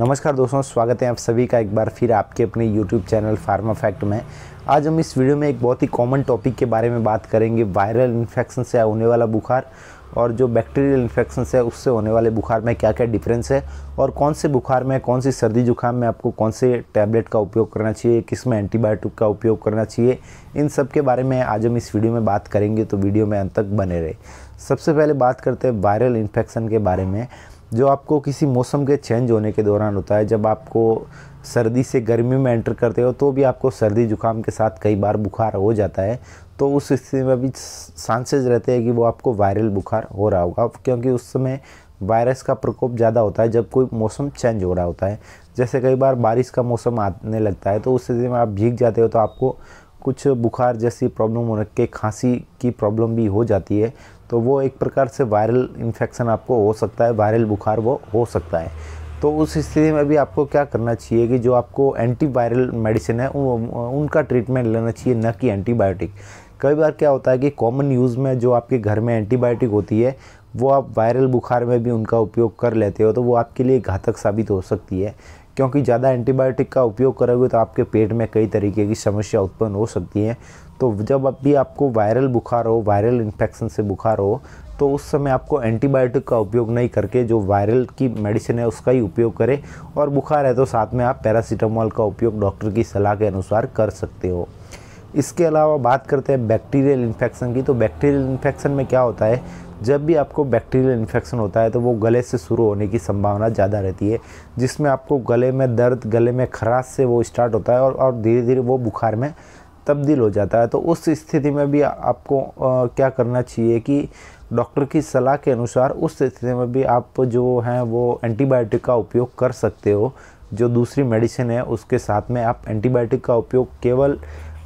नमस्कार दोस्तों स्वागत है आप सभी का एक बार फिर आपके अपने YouTube चैनल फार्मा फैक्ट में आज हम इस वीडियो में एक बहुत ही कॉमन टॉपिक के बारे में बात करेंगे वायरल इन्फेक्शन से होने वाला बुखार और जो बैक्टीरियल इन्फेक्शन है उससे होने वाले बुखार में क्या क्या डिफरेंस है और कौन से बुखार में कौन सी सर्दी जुकाम में आपको कौन से टैबलेट का उपयोग करना चाहिए किस में एंटीबायोटिक का उपयोग करना चाहिए इन सब के बारे में आज हम इस वीडियो में बात करेंगे तो वीडियो में अंत तक बने रहे सबसे पहले बात करते हैं वायरल इन्फेक्शन के बारे में जो आपको किसी मौसम के चेंज होने के दौरान होता है जब आपको सर्दी से गर्मी में एंटर करते हो तो भी आपको सर्दी जुकाम के साथ कई बार बुखार हो जाता है तो उस स्थिति में भी चांसेज रहते हैं कि वो आपको वायरल बुखार हो रहा होगा क्योंकि उस समय वायरस का प्रकोप ज़्यादा होता है जब कोई मौसम चेंज हो रहा होता है जैसे कई बार बारिश का मौसम आने लगता है तो उस स्थिति में आप भीग जाते हो तो आपको कुछ बुखार जैसी प्रॉब्लम हो रखे खांसी की प्रॉब्लम भी हो जाती है तो वो एक प्रकार से वायरल इन्फेक्शन आपको हो सकता है वायरल बुखार वो हो सकता है तो उस स्थिति में भी आपको क्या करना चाहिए कि जो आपको एंटीवायरल मेडिसिन है उनका ट्रीटमेंट लेना चाहिए न कि एंटीबायोटिक कई बार क्या होता है कि कॉमन यूज़ में जो आपके घर में एंटीबायोटिक होती है वो आप वायरल बुखार में भी उनका उपयोग कर लेते हो तो वो आपके लिए घातक साबित हो सकती है क्योंकि ज़्यादा एंटीबायोटिक का उपयोग करोगे तो आपके पेट में कई तरीके की समस्या उत्पन्न हो सकती हैं तो जब अब भी आपको वायरल बुखार हो वायरल इन्फेक्शन से बुखार हो तो उस समय आपको एंटीबायोटिक का उपयोग नहीं करके जो वायरल की मेडिसिन है उसका ही उपयोग करें और बुखार है तो साथ में आप पैरासीटामोल का उपयोग डॉक्टर की सलाह के अनुसार कर सकते हो इसके अलावा बात करते हैं बैक्टीरियल इन्फेक्शन की तो बैक्टीरियल इन्फेक्शन में क्या होता है जब भी आपको बैक्टीरियल इन्फेक्शन होता है तो वो गले से शुरू होने की संभावना ज़्यादा रहती है जिसमें आपको गले में दर्द गले में खराश से वो स्टार्ट होता है और और धीरे धीरे वो बुखार में तब्दील हो जाता है तो उस स्थिति में भी आपको आ, क्या करना चाहिए कि डॉक्टर की सलाह के अनुसार उस स्थिति में भी आप जो हैं वो एंटीबायोटिक का उपयोग कर सकते हो जो दूसरी मेडिसिन है उसके साथ में आप एंटीबायोटिक का उपयोग केवल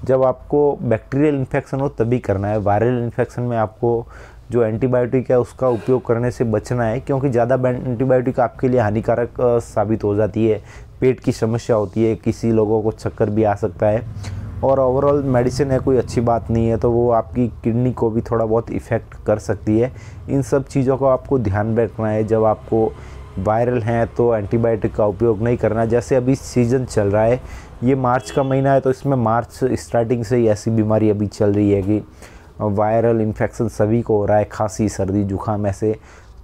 जब आपको बैक्टीरियल इन्फेक्शन हो तभी करना है वायरल इन्फेक्शन में आपको जो एंटीबायोटिक है उसका उपयोग करने से बचना है क्योंकि ज़्यादा एंटीबायोटिक आपके लिए हानिकारक साबित हो जाती है पेट की समस्या होती है किसी लोगों को चक्कर भी आ सकता है और ओवरऑल मेडिसिन है कोई अच्छी बात नहीं है तो वो आपकी किडनी को भी थोड़ा बहुत इफ़ेक्ट कर सकती है इन सब चीज़ों को आपको ध्यान में रखना है जब आपको वायरल हैं तो एंटीबायोटिक का उपयोग नहीं करना जैसे अभी सीज़न चल रहा है ये मार्च का महीना है तो इसमें मार्च स्टार्टिंग से ही ऐसी बीमारी अभी चल रही है कि वायरल इन्फेक्शन सभी को हो रहा है खांसी सर्दी जुकाम ऐसे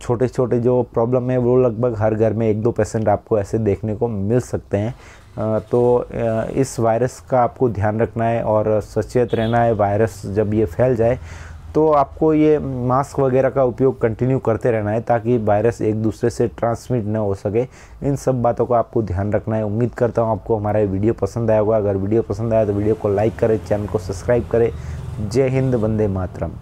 छोटे छोटे जो प्रॉब्लम है वो लगभग हर घर में एक दो पेशेंट आपको ऐसे देखने को मिल सकते हैं तो इस वायरस का आपको ध्यान रखना है और सचेत रहना है वायरस जब ये फैल जाए तो आपको ये मास्क वगैरह का उपयोग कंटिन्यू करते रहना है ताकि वायरस एक दूसरे से ट्रांसमिट न हो सके इन सब बातों का आपको ध्यान रखना है उम्मीद करता हूँ आपको हमारा वीडियो पसंद आया होगा अगर वीडियो पसंद आया तो वीडियो को लाइक करें चैनल को सब्सक्राइब करें जय हिंद वंदे मातरम